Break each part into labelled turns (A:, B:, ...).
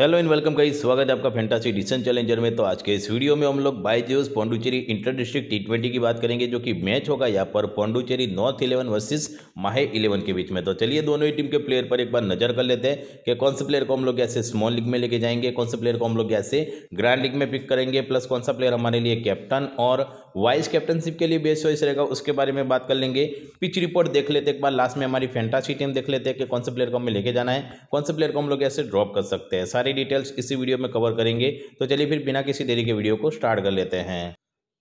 A: hello and welcome guys स्वागत है आपका फैंटासी डिसन चैलेंजर में तो आज के इस वीडियो में हम लोग Byju's Pondicherry inter district T twenty की बात करेंगे जो कि मैच होगा यहाँ पर Pondicherry north eleven versus Mahe eleven के बीच में तो चलिए दोनों ही टीम के प्लेयर पर एक बार नजर कर लेते हैं कि कौन से प्लेयर को हम लोग ऐसे स्मॉल लीग में लेके जाएंगे कौन से प्लेयर को हम लोग ऐसे ग्रैंड लीग में पिक करेंगे प्लस कौन सा प्लेयर हमारे लिए कैप्टन और वाइस कैप्टनशिप के लिए बेस्ट चॉइस रहेगा उसके बारे में बात कर लेंगे पिच रिपोर्ट देख लेते एक बार लास्ट में हमारी फैंटासी टीम देख लेते हैं कि कौन से प्लेयर को हमें लेके जाना है कौन से प्लेयर को हम लोग ऐसे ड्रॉप कर सकते हैं सारी डिटेल्स इसी वीडियो में कवर करेंगे तो चलिए फिर बिना किसी देरी के वीडियो को स्टार्ट कर लेते हैं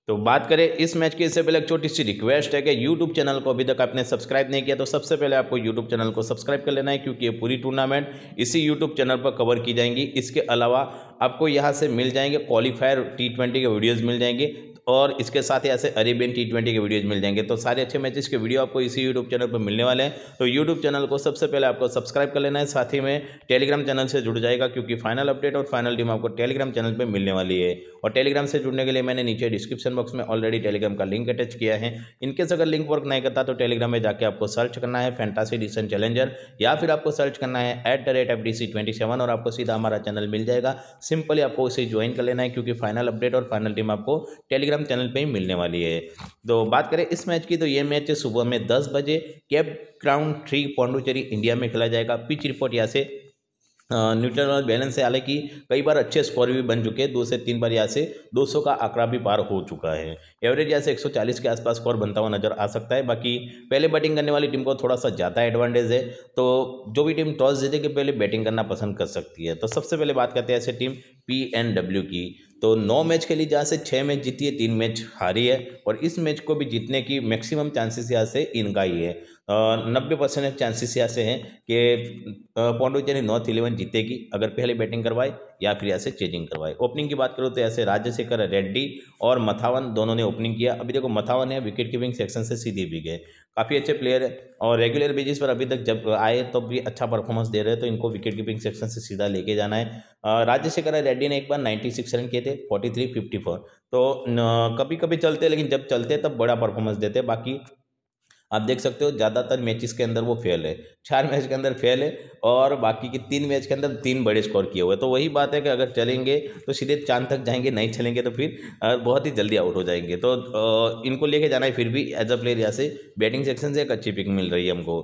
A: तो बात करें इस मैच की इससे पहले एक छोटी सी रिक्वेस्ट है कि यूट्यूब चैनल को अभी तक आपने सब्सक्राइब नहीं किया तो सबसे पहले आपको यूट्यूब चैनल को सब्सक्राइब कर लेना है क्योंकि ये पूरी टूर्नामेंट इसी यूट्यूब चैनल पर कवर की जाएंगी इसके अलावा आपको यहाँ से मिल जाएंगे क्वालिफायर टी ट्वेंटी के वीडियोज़ मिल जाएंगे और इसके साथ ही ऐसे अरेबियन टी ट्वेंटी के वीडियोज़ मिल जाएंगे तो सारे अच्छे मैचेस के वीडियो आपको इसी यूट्यूब चैनल पर मिलने वाले हैं तो यूट्यूब चैनल को सबसे पहले आपको सब्सक्राइब कर लेना है साथ ही में टेलीग्राम चैनल से जुड़ जाएगा क्योंकि फाइनल अपडेट और फाइनल टीम आपको टेलीग्राम चैनल पर मिलने वाली है और टेलीग्राम से जुड़ने के लिए मैंने नीचे डिस्क्रिप्शन बॉक्स में ऑलरेडी टेलीग्राम का लिंक अटैच किया है इनकेस अगर लिंक वर्क नहीं करता तो टेलीग्राम में जाकर आपको सर्च करना है फैंटासी डिसन चैलेंजर या फिर आपको सर्च करना है at the rate F D C twenty seven और आपको सीधा हमारा चैनल मिल जाएगा सिंपली आपको उसे ज्वाइन कर लेना है क्योंकि फाइनल अपडेट और फाइनल टीम आपको टेलीग्राम टेलीग्राम चैनल पे ही मिलने वाली है तो बात करें इस मैच की तो ये मैच सुबह में दस बजे CAP ground three Pondicherry India में खेला जाएगा पिच रिपोर्ट यहाँ से न्यूट्रल और बैलेंस है हालांकि कई बार अच्छे स्कोर भी बन चुके हैं दो से तीन बार यहाँ से 200 का आंकड़ा भी पार हो चुका है एवरेज यहाँ से 140 के आसपास स्कोर बनता हुआ नजर आ सकता है बाकी पहले बैटिंग करने वाली टीम को थोड़ा सा ज़्यादा एडवांटेज है तो जो भी टीम टॉस जीते के पहले बैटिंग करना पसंद कर सकती है तो सबसे पहले बात करते हैं ऐसे टीम पी एन डब्ल्यू की तो नौ मैच खेली जहाँ से छः मैच जीती है तीन मैच हारी है और इस मैच को भी जीतने की मैक्सिमम चांसेस यहाँ से इनका ही है नब्बे परसेंट चांसेस यहाँ से हैं कि पौंडुचेरी नॉर्थ इलेवन जीतेगी अगर पहले बैटिंग करवाए या फिर यहाँ से चेंजिंग करवाए ओपनिंग की बात करूँ तो ऐसे राजशेखर रेड्डी और मथावन दोनों ने ओपनिंग किया अभी देखो मथावन है विकेट कीपिंग सेक्शन से सीधे भी गए काफ़ी अच्छे प्लेयर है और रेगुलर बेसिस पर अभी तक जब आए तब तो भी अच्छा परफॉर्मेंस दे रहे तो इनको विकेट कीपिंग सेक्शन से सीधा लेके जाना है राजशेखर रेड्डी ने एक बार सिक्स रन किए थे फिफ्टी फोर तो कभी कभी चलते लेकिन जब चलते तब बड़ा परफॉर्मेंस देते बाकी आप देख सकते हो ज़्यादातर मैचेस के अंदर वो फेल है चार मैच के अंदर फेल है और बाकी के तीन मैच के अंदर तीन बड़े स्कोर किए हुए तो वही बात है कि अगर चलेंगे तो सीधे चांद तक जाएंगे नहीं चलेंगे तो फिर बहुत ही जल्दी आउट हो जाएंगे तो इनको लेके जाना है फिर भी एज अ प्लेयर यहाँ से बैटिंग सेक्शन से एक अच्छी पिक मिल रही है हमको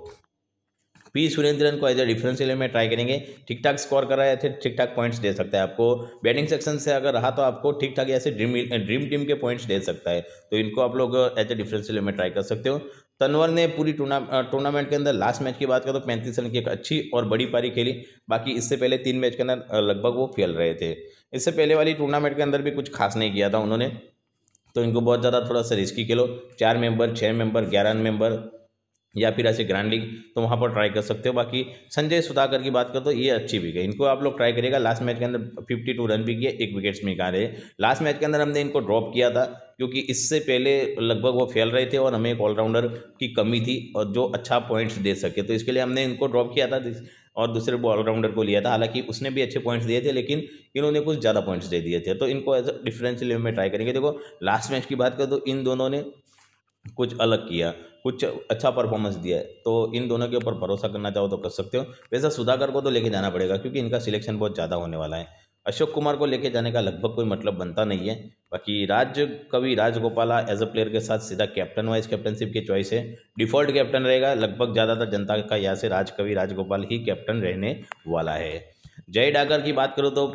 A: पी सुरेंद्रन को एज ए डिफरेंशियल में ट्राई करेंगे ठीक ठाक स्कोर कर रहा है फिर ठीक ठाक पॉइंट्स दे सकता है आपको बैटिंग सेक्शन से अगर रहा तो आपको ठीक ठाक ऐसे ड्रीम ड्रीम टीम के पॉइंट्स दे सकता है तो इनको आप लोग एज ए डिफरेंशियल में ट्राई कर सकते हो तनवर ने पूरी टूर्ना टूर्नामेंट के अंदर लास्ट मैच की बात करें तो पैंतीस रन की एक अच्छी और बड़ी पारी खेली बाकी इससे पहले तीन मैच के अंदर लगभग वो फेल रहे थे इससे पहले वाली टूर्नामेंट के अंदर भी कुछ खास नहीं किया था उन्होंने तो इनको बहुत ज़्यादा थोड़ा सा रिस्की खेलो चार मेंबर छः मेंबर ग्यारह मेंबर या फिर ऐसे ग्रैंड लीग तो वहाँ पर ट्राई कर सकते हो बाकी संजय सुधाकर की बात कर तो ये अच्छी विकेट इनको आप लोग ट्राई करिएगा लास्ट मैच के अंदर फिफ्टी टू रन भी किए एक विकेट्स में निकाले लास्ट मैच के अंदर हमने इनको ड्रॉप किया था क्योंकि इससे पहले लगभग वो फैल रहे थे और हमें एक ऑलराउंडर की कमी थी और जो अच्छा पॉइंट्स दे सके तो इसके लिए हमने इनको ड्रॉप किया था और दूसरे ऑलराउंडर को लिया था हालांकि उसने भी अच्छे पॉइंट्स दिए थे लेकिन इन्होंने कुछ ज़्यादा पॉइंट्स दे दिए थे तो इनको एज अ डिफरेंस लेवल में ट्राई करेंगे देखो लास्ट मैच की बात करें तो इन दोनों ने कुछ अलग किया कुछ अच्छा परफॉर्मेंस दिया है तो इन दोनों के ऊपर भरोसा करना चाहो तो कर सकते हो वैसा सुधाकर को तो लेके जाना पड़ेगा क्योंकि इनका सिलेक्शन बहुत ज़्यादा होने वाला है अशोक कुमार को लेके जाने का लगभग कोई मतलब बनता नहीं है बाकी राज कवि राजगोपाला एज अ प्लेयर के साथ सीधा कैप्टन वाइज कैप्टनशिप की चॉइस है डिफॉल्ट कैप्टन रहेगा लगभग ज़्यादातर जनता का यहाँ से राज कवि राजगोपाल ही कैप्टन रहने वाला है जय डागर की बात करो तो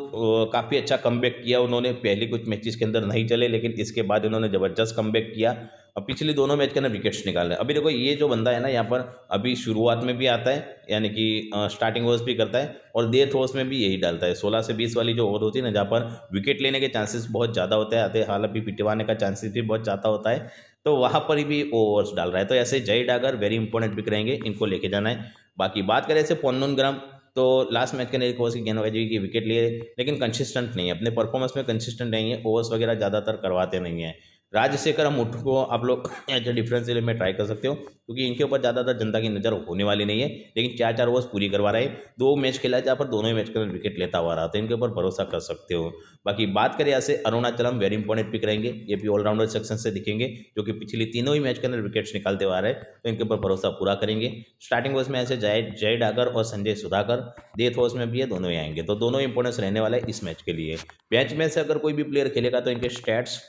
A: काफ़ी अच्छा कमबैक किया उन्होंने पहले कुछ मैचेस के अंदर नहीं चले लेकिन इसके बाद उन्होंने ज़बरदस्त कमबैक किया अब पिछले दोनों मैच के अंदर विकेट्स निकाल रहे हैं अभी देखो ये जो बंदा है ना यहाँ पर अभी शुरुआत में भी आता है यानी कि स्टार्टिंग ओवर्स भी करता है और डेथ ओवर्स में भी यही डालता है सोलह से बीस वाली जो ओवर होती है ना जहाँ पर विकेट लेने के चांसेस बहुत ज़्यादा होते हैं आते हाल अभी पिटवाने का चांसेस भी बहुत ज़्यादा होता है तो वहाँ पर भी ओवर्स डाल रहा है तो ऐसे जय डागर वेरी इंपॉर्टेंट पिक रहेंगे इनको लेके जाना है बाकी बात करें ऐसे पोन्नून ग्राम तो लास्ट मैच के अंदर एक ओवर्स की गेंदबाजी की विकेट लिए लेकिन कंसिस्टेंट नहीं है अपने परफॉर्मेंस में कंसिस्टेंट नहीं है ओवर्स वगैरह ज़्यादातर करवाते नहीं है राजशेखर हम उठ को आप लोग एज डिफरेंस में ट्राई कर सकते हो क्योंकि इनके ऊपर ज़्यादातर जनता की नज़र होने वाली नहीं है लेकिन चार चार ओवर्स पूरी करवा रहे हैं दो मैच खेला है जहाँ पर दोनों ही मैच के अंदर विकेट लेता हुआ रहा तो इनके ऊपर भरोसा कर सकते हो बाकी बात करें ऐसे अरुणाचलम वेरी इंपॉर्टेंट पिक रहेंगे ये भी ऑलराउंडर सेक्शन से दिखेंगे जो कि पिछली तीनों ही मैच के अंदर विकेट्स निकालते हुआ आ रहे हैं तो इनके ऊपर भरोसा पूरा करेंगे स्टार्टिंग ओवर्स में ऐसे जय जय डागर और संजय सुधाकर डेथ ओवर्स में भी ये दोनों ही आएंगे तो दोनों इंपॉर्टेंस रहने वाला है इस मैच के लिए मैच में से अगर कोई भी प्लेयर खेलेगा तो इनके स्टैट्स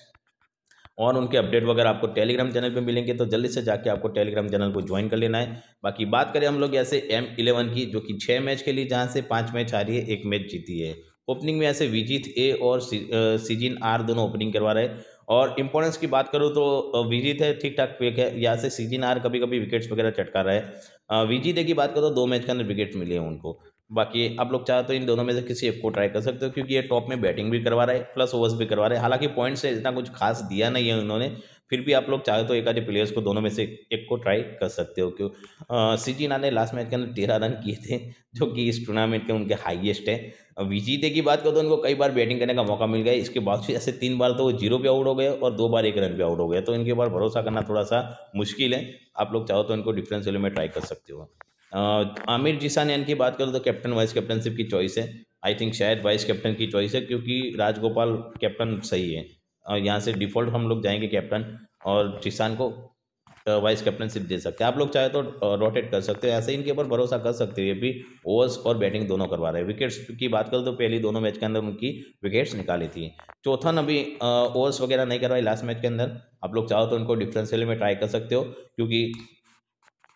A: और उनके अपडेट वगैरह आपको टेलीग्राम चैनल पे मिलेंगे तो जल्दी से जाके आपको टेलीग्राम चैनल को ज्वाइन कर लेना है बाकी बात करें हम लोग ऐसे एम इलेवन की जो कि छः मैच के लिए जहाँ से पाँच मैच आ रही है एक मैच जीती है ओपनिंग में ऐसे विजीत ए और सीजिन आर दोनों ओपनिंग करवा रहे हैं और इम्पोर्टेंस की बात करूँ तो विजीत है ठीक ठाक पेक है यहाँ से सीजिन आर कभी कभी विकेट्स वगैरह चटका रहा है विजीत की बात करो तो दो मैच के अंदर विकेट मिले हैं उनको बाकी आप लोग चाहे तो इन दोनों में से किसी एक को ट्राई कर सकते हो क्योंकि ये टॉप में बैटिंग भी करवा रहा है प्लस ओवर्स भी करवा रहे हैं हालांकि पॉइंट से इतना कुछ खास दिया नहीं है उन्होंने फिर भी आप लोग चाहे तो एक आधे प्लेयर्स को दोनों में से एक को ट्राई कर सकते हो क्यों सिजीना ने लास्ट मैच के अंदर तेरह रन किए थे जो कि इस टूर्नामेंट के उनके हाईएस्ट है विजीते की बात करो तो उनको कई बार बैटिंग करने का मौका मिल गया इसके बावजूद ऐसे तीन बार तो वो जीरो पे आउट हो गए और दो बार एक रन पे आउट हो गए तो इनके ऊपर भरोसा करना थोड़ा सा मुश्किल है आप लोग चाहो तो इनको डिफरेंस में ट्राई कर सकते हो आमिर यान की बात करूँ तो कैप्टन वाइस कैप्टनशिप की चॉइस है आई थिंक शायद वाइस कैप्टन की चॉइस है क्योंकि राजगोपाल कैप्टन सही है और यहाँ से डिफ़ॉल्ट हम लोग जाएंगे कैप्टन और जिसान को वाइस कैप्टनशिप दे सकते हैं आप लोग चाहे तो रोटेट कर सकते हो ऐसे इनके ऊपर भरोसा कर सकते हो ये भी ओवर्स और बैटिंग दोनों करवा रहे हैं विकेट्स की बात करो तो पहली दोनों मैच के अंदर उनकी विकेट्स निकाली थी चौथा अभी ओवर्स वगैरह नहीं करवाई लास्ट मैच के अंदर आप लोग चाहो तो उनको डिफरेंस में ट्राई कर सकते हो क्योंकि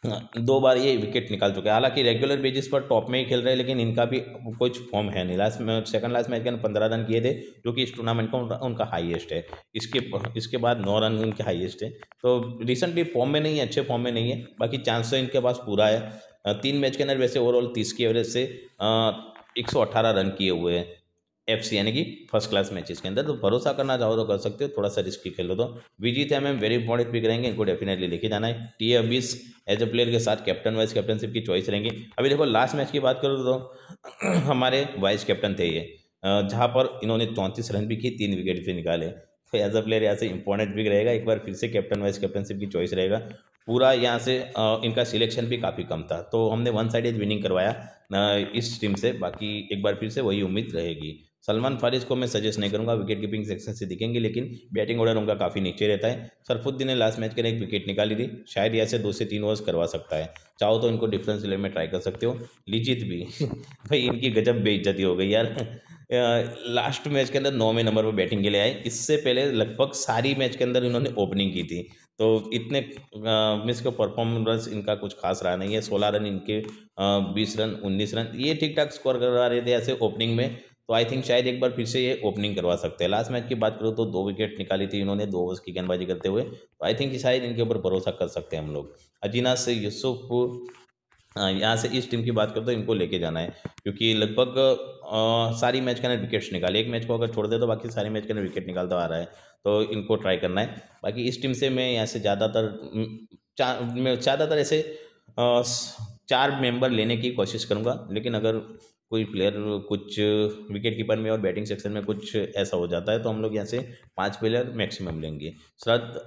A: हाँ, दो बार ये विकेट निकाल चुके हैं हालांकि रेगुलर बेसिस पर टॉप में ही खेल रहे हैं लेकिन इनका भी कुछ फॉर्म है नहीं लास्ट में सेकंड लास्ट मैच के पंद्रह रन किए थे जो कि इस टूर्नामेंट का उनका हाईएस्ट है इसके इसके बाद नौ रन उनके हाईएस्ट है तो रिसेंटली फॉर्म में नहीं है अच्छे फॉर्म में नहीं है बाकी चांस तो इनके पास पूरा है तीन मैच के अंदर वैसे ओवरऑल तीस की एवरेज से एक सौ रन किए हुए हैं एफ सी यानी कि फर्स्ट क्लास मैचेस के अंदर तो भरोसा करना चाहो तो कर सकते हो थोड़ा सा रिस्क खेल खेलो तो Vijeet M M very important pick रहेंगे इनको डेफिनेटली लेके जाना है टी ए बीस एज ए प्लेयर के साथ कैप्टन वाइस कैप्टनशिप की चॉइस रहेंगे अभी देखो लास्ट मैच की बात करूँ तो हमारे वाइस कैप्टन थे ये जहाँ पर इन्होंने चौंतीस रन भी की तीन विकेट भी निकाले तो एज अ प्लेयर यहाँ से इंपॉर्टेंट पिक रहेगा एक बार फिर से कैप्टन वाइस कैप्टनशिप की चॉइस रहेगा पूरा यहाँ से इनका सिलेक्शन भी काफ़ी कम था तो हमने वन साइडेड विनिंग करवाया इस टीम से बाकी एक बार फिर से वही उम्मीद रहेगी सलमान फारिस को मैं सजेस्ट नहीं करूंगा विकेट कीपिंग सेक्शन से दिखेंगे लेकिन बैटिंग ऑर्डर उनका काफ़ी नीचे रहता है सरफुद्दीन ने लास्ट मैच के लिए एक विकेट निकाली थी शायद यह से दो से तीन ओवर्स करवा सकता है चाहो तो इनको डिफरेंस लेवल में ट्राई कर सकते हो लिजित भी भाई इनकी गजब बेइज्जती हो गई यार लास्ट मैच के अंदर नौवें नंबर पर बैटिंग के लिए आए इससे पहले लगभग सारी मैच के अंदर इन्होंने ओपनिंग की थी तो इतने मिस का परफॉर्मेंस इनका कुछ खास रहा नहीं है सोलह रन इनके बीस रन उन्नीस रन ये ठीक ठाक स्कोर करवा रहे थे ऐसे ओपनिंग में तो आई थिंक शायद एक बार फिर से ये ओपनिंग करवा सकते हैं लास्ट मैच की बात करो तो दो विकेट निकाली थी इन्होंने दो ओवर्स की गेंदबाजी करते हुए तो आई थिंक शायद इनके ऊपर भरोसा कर सकते हैं हम लोग अजीना से यूसुफ यहाँ से इस टीम की बात करते तो इनको लेके जाना है क्योंकि लगभग सारी मैच के अंदर विकेट्स निकाले एक मैच को अगर छोड़ दे तो बाकी सारी मैच के अंदर विकेट निकालता आ रहा है तो इनको ट्राई करना है बाकी इस टीम से मैं यहाँ से ज़्यादातर ज़्यादातर ऐसे चार मेंबर लेने की कोशिश करूँगा लेकिन अगर कोई प्लेयर कुछ विकेट कीपर में और बैटिंग सेक्शन में कुछ ऐसा हो जाता है तो हम लोग यहाँ से पांच प्लेयर मैक्सिमम लेंगे शरद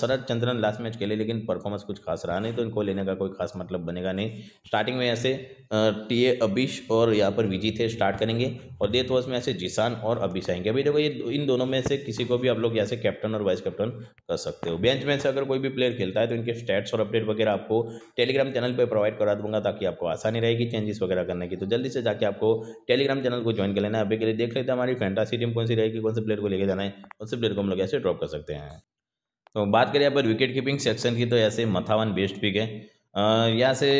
A: शरद चंद्रन लास्ट मैच खेले लेकिन परफॉर्मेंस कुछ खास रहा नहीं तो इनको लेने का कोई खास मतलब बनेगा नहीं स्टार्टिंग में ऐसे टी ए अबिश और यहाँ पर विजी थे स्टार्ट करेंगे और डेथ वॉस में ऐसे जिसान और अबिश आएंगे अभी देखो ये इन दोनों में से किसी को भी आप लोग यहाँ से कैप्टन और वाइस कैप्टन कर सकते हो बेंच में से अगर कोई भी प्लेयर खेलता है तो इनके स्टैट्स और अपडेट वगैरह आपको टेलीग्राम चैनल पर प्रोवाइड करा दूंगा ताकि आपको आसानी रहेगी चेंजेस वगैरह करने की तो जल्दी से जाके आपको टेलीग्राम चैनल को ज्वाइन कर लेना है अभी के लिए देख लेते हैं हमारी फैंटासी टीम कौन सी रहेगी कौन से प्लेयर को लेके जाना है कौन से प्लेयर को हम लोग ऐसे ड्रॉप कर सकते हैं तो बात करें यहाँ पर विकेट कीपिंग सेक्शन की तो ऐसे मथावन बेस्ट पिक है यहाँ से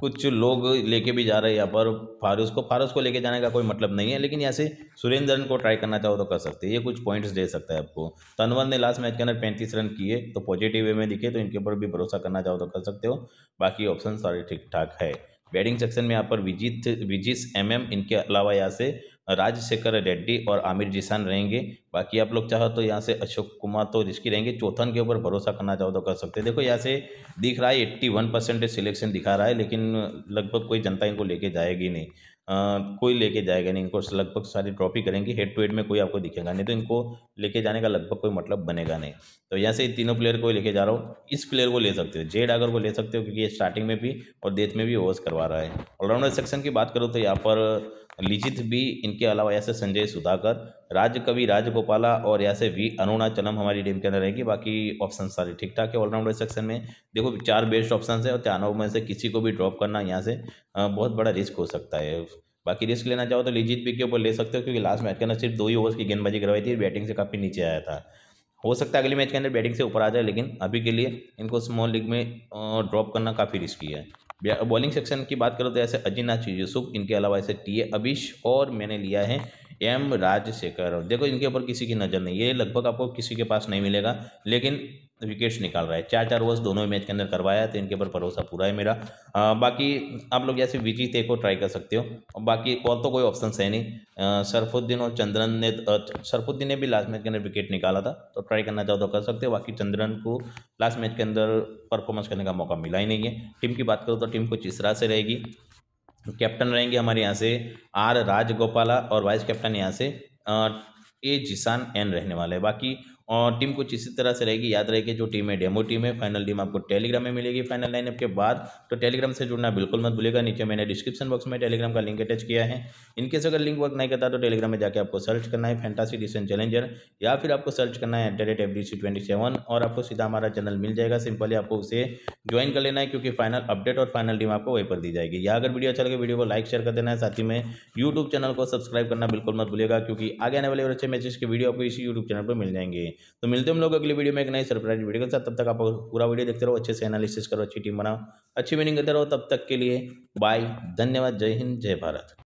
A: कुछ लोग लेके भी जा रहे हैं यहाँ पर फारूस को फारूस को लेके जाने का कोई मतलब नहीं है लेकिन यहाँ से सुरेंद्रन को ट्राई करना चाहो तो कर सकते हैं ये कुछ पॉइंट्स दे सकता है आपको तनवर ने लास्ट मैच के अंदर पैंतीस रन किए तो पॉजिटिव वे में दिखे तो इनके ऊपर भी भरोसा करना चाहो तो कर सकते हो बाकी ऑप्शन सारे ठीक ठाक है बैटिंग सेक्शन में यहाँ पर विजित विजिस एम एम इनके अलावा यहाँ से राजशेखर रेड्डी और आमिर जिसान रहेंगे बाकी आप लोग चाहो तो यहाँ से अशोक कुमार तो रिस्की रहेंगे चौथन के ऊपर भरोसा करना चाहो तो कर सकते हैं देखो यहाँ से दिख रहा है एट्टी वन परसेंटेज सिलेक्शन दिखा रहा है लेकिन लगभग कोई जनता इनको लेके जाएगी नहीं कोई लेके जाएगा नहीं इनको लगभग सारी ड्रॉप ही करेंगे हेड टू हेड में कोई आपको दिखेगा नहीं तो इनको लेके जाने का लगभग कोई मतलब बनेगा नहीं तो यहाँ से तीनों प्लेयर को लेके जा रहा हूँ इस प्लेयर को ले सकते हो जेड अगर को ले सकते हो क्योंकि ये स्टार्टिंग में भी और डेथ में भी ओवर्स करवा रहा है ऑलराउंडर सेक्शन की बात करूँ तो यहाँ पर लिजित भी इनके अलावा ऐसे संजय सुधाकर राज कवि राजगोपाला और यहाँ से वी अरुणाचलम हमारी टीम के अंदर रहेगी बाकी ऑप्शन सारे ठीक ठाक है ऑलराउंडर सेक्शन में देखो चार बेस्ट ऑप्शन है और चारों में से किसी को भी ड्रॉप करना यहाँ से बहुत बड़ा रिस्क हो सकता है बाकी रिस्क लेना चाहो तो लीजित भी के ऊपर ले सकते हो क्योंकि लास्ट मैच के अंदर सिर्फ दो ही ओवर्स की गेंदबाजी करवाई थी बैटिंग से काफ़ी नीचे आया था हो सकता है अगले मैच के अंदर बैटिंग से ऊपर आ जाए लेकिन अभी के लिए इनको स्मॉल लीग में ड्रॉप करना काफ़ी रिस्की है बॉलिंग सेक्शन की बात करो तो ऐसे अजीनाथ यूसुफ इनके अलावा ऐसे टी ए अबिश और मैंने लिया है एम राजशेखर देखो इनके ऊपर किसी की नज़र नहीं ये लगभग आपको किसी के पास नहीं मिलेगा लेकिन विकेट्स निकाल रहा है चार चार ओवर्स दोनों मैच के अंदर करवाया तो इनके ऊपर भरोसा पूरा है मेरा आ, बाकी आप लोग जैसे विजी ते को ट्राई कर सकते हो और बाकी और तो कोई ऑप्शन है नहीं सरफुद्दीन और चंद्रन ने सरफुद्दीन ने भी लास्ट मैच के अंदर विकेट निकाला था तो ट्राई करना चाहो तो कर सकते हो बाकी चंद्रन को लास्ट मैच के अंदर परफॉर्मेंस करने का मौका मिला ही नहीं है टीम की बात करो तो टीम कुछ इस तरह से रहेगी कैप्टन रहेंगे हमारे यहाँ से आर राजगोपाला और वाइस कैप्टन यहाँ से ए जिसान एन रहने वाले बाकी और टीम कुछ इसी तरह से रहेगी याद रहे कि जो टीम है डेमो टीम है फाइनल टीम आपको टेलीग्राम में मिलेगी फाइनल लाइनअप के बाद तो टेलीग्राम से जुड़ना बिल्कुल मत भूलेगा नीचे मैंने डिस्क्रिप्शन बॉक्स में टेलीग्राम का लिंक अटैच किया है इनकेस अगर लिंक वर्क नहीं करता तो टेलीग्राम में जाकर आपको सर्च करना है फैंटासी डिसन चैलेंजर या फिर आपको सर्च करना है at the C twenty seven और आपको सीधा हमारा चैनल मिल जाएगा सिंपली आपको उसे ज्वाइन कर लेना है क्योंकि फाइनल अपडेट और फाइनल टीम आपको वहीं पर दी जाएगी या अगर वीडियो अच्छा लगे वीडियो को लाइक शेयर कर देना है साथ ही में यूट्यूब चैनल को सब्सक्राइब करना बिल्कुल मत भूलेगा क्योंकि आगे आने वाले और अच्छे मैचेस के वीडियो आपको इसी यूट्यूब चैनल पर मिल जाएंगे तो मिलते हम लोग अगली वीडियो में एक नई सरप्राइज वीडियो के साथ तब तक आप पूरा वीडियो देखते रहो अच्छे से एनालिसिस करो अच्छी टीम बनाओ अच्छी मीनिंग करते रहो तब तक के लिए बाय धन्यवाद जय हिंद जय भारत